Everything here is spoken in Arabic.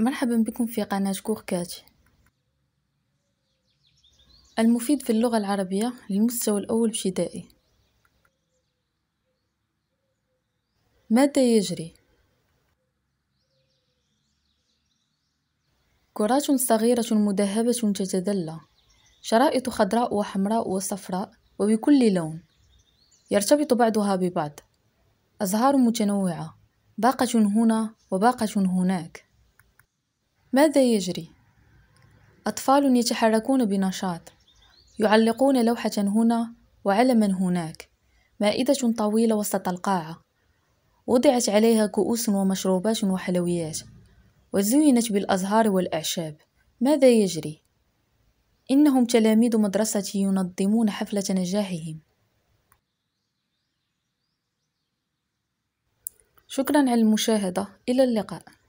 مرحبا بكم في قناة كوركات المفيد في اللغة العربية للمستوى الأول ابتدائي ماذا يجري؟ كرات صغيرة مذهبة تتدلى شرائط خضراء وحمراء وصفراء وبكل لون يرتبط بعضها ببعض أزهار متنوعة باقة هنا وباقة هناك ماذا يجري اطفال يتحركون بنشاط يعلقون لوحه هنا وعلما هناك مائده طويله وسط القاعه وضعت عليها كؤوس ومشروبات وحلويات وزينت بالازهار والاعشاب ماذا يجري انهم تلاميذ مدرستي ينظمون حفله نجاحهم شكرا على المشاهده الى اللقاء